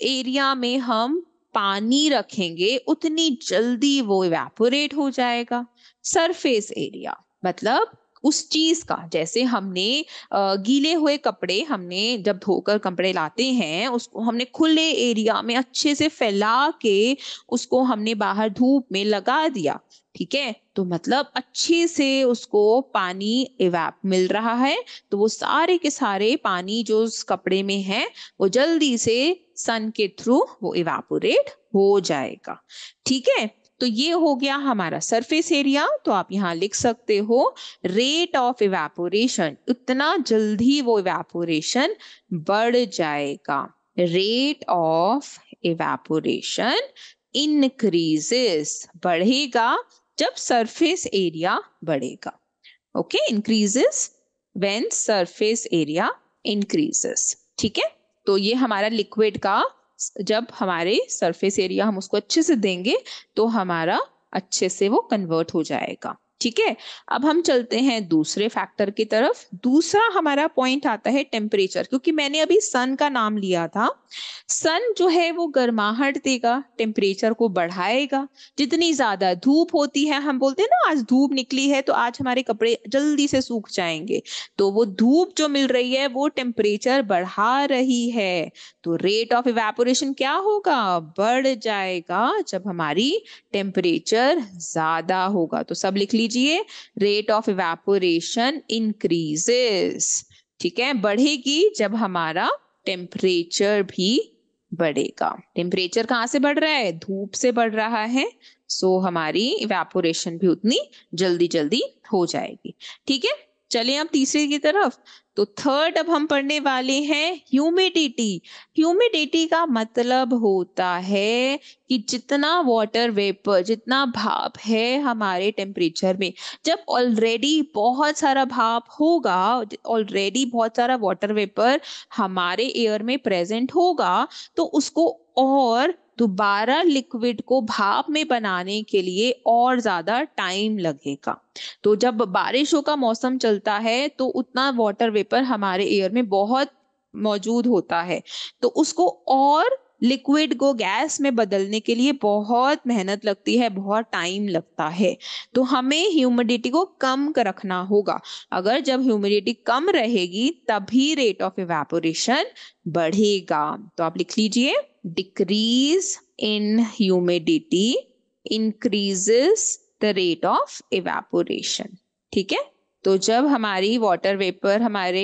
[SPEAKER 1] एरिया में हम पानी रखेंगे उतनी जल्दी वो इवेपोरेट हो जाएगा सरफेस एरिया मतलब उस चीज का जैसे हमने गीले हुए कपड़े हमने जब धोकर कपड़े लाते हैं उसको हमने खुले एरिया में अच्छे से फैला के उसको हमने बाहर धूप में लगा दिया ठीक है तो मतलब अच्छे से उसको पानी एवैप मिल रहा है तो वो सारे के सारे पानी जो उस कपड़े में है वो जल्दी से सन के थ्रू वो इवेपोरेट हो जाएगा ठीक है तो ये हो गया हमारा सरफेस एरिया तो आप यहाँ लिख सकते हो रेट ऑफ इवेपोरेशन उतना जल्दी वो इवेपोरेशन बढ़ जाएगा रेट ऑफ इवेपोरेशन इनक्रीजेस बढ़ेगा जब सरफेस एरिया बढ़ेगा okay increases when surface area increases ठीक है तो ये हमारा लिक्विड का जब हमारे सरफेस एरिया हम उसको अच्छे से देंगे तो हमारा अच्छे से वो कन्वर्ट हो जाएगा ठीक है अब हम चलते हैं दूसरे फैक्टर की तरफ दूसरा हमारा पॉइंट आता है टेम्परेचर क्योंकि मैंने अभी सन का नाम लिया था सन जो है वो गर्माहट देगा टेम्परेचर को बढ़ाएगा जितनी ज्यादा धूप होती है हम बोलते हैं ना आज धूप निकली है तो आज हमारे कपड़े जल्दी से सूख जाएंगे तो वो धूप जो मिल रही है वो टेम्परेचर बढ़ा रही है तो रेट ऑफ इवेपोरेशन क्या होगा बढ़ जाएगा जब हमारी टेम्परेचर ज्यादा होगा तो सब लिख लीजिए कीजिए रेट ऑफ इवेपोरेशन इंक्रीजेस ठीक है बढ़ेगी जब हमारा टेम्परेचर भी बढ़ेगा टेम्परेचर कहाँ से बढ़ रहा है धूप से बढ़ रहा है सो so, हमारी इवेपोरेशन भी उतनी जल्दी जल्दी हो जाएगी ठीक है चले अब तीसरे की तरफ तो थर्ड अब हम पढ़ने वाले हैं ह्यूमिडिटी ह्यूमिडिटी का मतलब होता है कि जितना वाटर वेपर जितना भाप है हमारे टेम्परेचर में जब ऑलरेडी बहुत सारा भाप होगा ऑलरेडी बहुत सारा वाटर वेपर हमारे एयर में प्रेजेंट होगा तो उसको और दोबारा लिक्विड को भाप में बनाने के लिए और ज़्यादा टाइम लगेगा तो जब बारिशों का मौसम चलता है तो उतना वाटर वेपर हमारे एयर में बहुत मौजूद होता है तो उसको और लिक्विड को गैस में बदलने के लिए बहुत मेहनत लगती है बहुत टाइम लगता है तो हमें ह्यूमिडिटी को कम कर रखना होगा अगर जब ह्यूमिडिटी कम रहेगी तभी रेट ऑफ इवेपोरेशन बढ़ेगा तो आप लिख लीजिए decrease in humidity increases the rate of evaporation ठीक है तो जब हमारी वाटर वेपर हमारे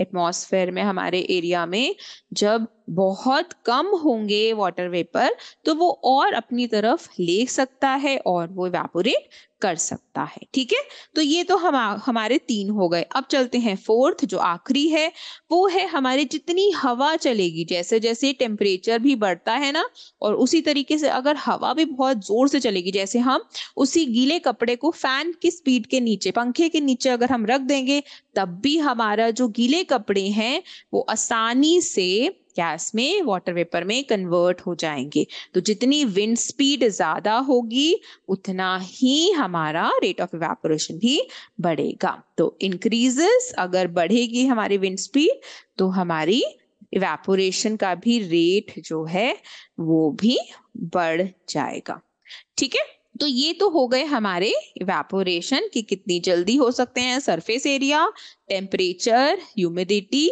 [SPEAKER 1] एटमॉस्फेयर में हमारे एरिया में जब बहुत कम होंगे वाटर वेपर तो वो और अपनी तरफ ले सकता है और वो इवेपोरेट कर सकता है ठीक है तो ये तो हम हमारे तीन हो गए अब चलते हैं फोर्थ जो आखिरी है वो है हमारे जितनी हवा चलेगी जैसे जैसे टेम्परेचर भी बढ़ता है ना और उसी तरीके से अगर हवा भी बहुत जोर से चलेगी जैसे हम उसी गीले कपड़े को फैन की स्पीड के नीचे पंखे के नीचे अगर हम रख देंगे तब भी हमारा जो गीले कपड़े हैं वो आसानी से गैस में वाटर वेपर में कन्वर्ट हो जाएंगे तो जितनी विंड स्पीड ज्यादा होगी उतना ही हमारा रेट ऑफ इवेपोरेशन भी बढ़ेगा तो इंक्रीजेस अगर बढ़ेगी हमारी विंड स्पीड तो हमारी इवेपोरेशन का भी रेट जो है वो भी बढ़ जाएगा ठीक है तो ये तो हो गए हमारे इवेपोरेशन कि कितनी जल्दी हो सकते हैं सरफेस एरिया टेम्परेचर ह्यूमिडिटी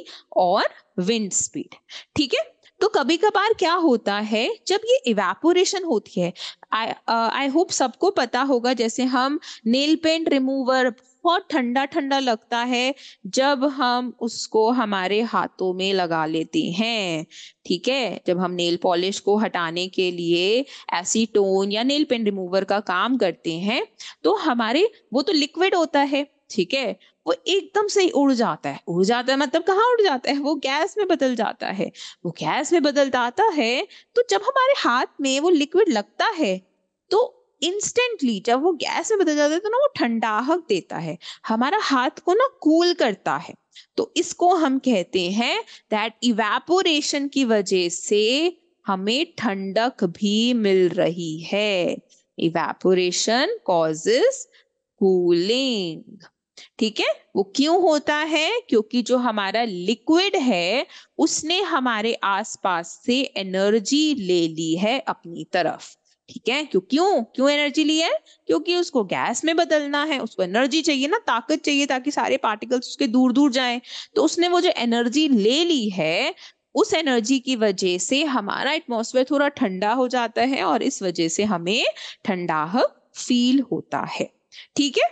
[SPEAKER 1] और विंड स्पीड ठीक है तो कभी कभार क्या होता है जब ये इवेपोरेशन होती है आई होप uh, सबको पता होगा जैसे हम नेल पेंट रिमूवर बहुत ठंडा ठंडा लगता है जब हम उसको हमारे हाथों में लगा लेते हैं ठीक है जब हम नेल पॉलिश को हटाने के लिए एसीटोन या नेल पेंट रिमूवर का काम करते हैं तो हमारे वो तो लिक्विड होता है ठीक है वो एकदम से ही उड़ जाता है उड़ जाता है मतलब कहाँ उड़ जाता है वो गैस में बदल जाता है वो गैस में बदल जाता है तो जब हमारे हाथ में वो लिक्विड लगता है तो इंस्टेंटली जब वो गैस में बदल जाता है तो ना वो ठंडाहक देता है हमारा हाथ को ना कूल करता है तो इसको हम कहते हैं दैट इवेपोरेशन की वजह से हमें ठंडक भी मिल रही है इवेपोरेशन कॉजेस कूलिंग ठीक है वो क्यों होता है क्योंकि जो हमारा लिक्विड है उसने हमारे आसपास से एनर्जी ले ली है अपनी तरफ ठीक है क्यों क्यों क्यों एनर्जी ली है क्योंकि उसको गैस में बदलना है उसको एनर्जी चाहिए ना ताकत चाहिए ताकि सारे पार्टिकल्स उसके दूर दूर जाएं तो उसने वो जो एनर्जी ले ली है उस एनर्जी की वजह से हमारा एटमोसफेयर थोड़ा ठंडा हो जाता है और इस वजह से हमें ठंडाह फील होता है ठीक है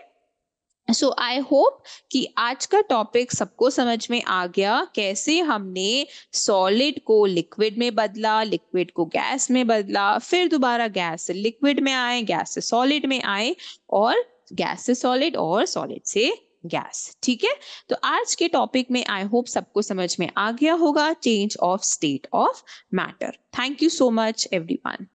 [SPEAKER 1] सो आई होप कि आज का टॉपिक सबको समझ में आ गया कैसे हमने सॉलिड को लिक्विड में बदला लिक्विड को गैस में बदला फिर दोबारा गैस से लिक्विड में आए गैस से सॉलिड में आए और गैस से सॉलिड और सॉलिड से गैस ठीक है तो आज के टॉपिक में आई होप सबको समझ में आ गया होगा change of state of matter thank you so much everyone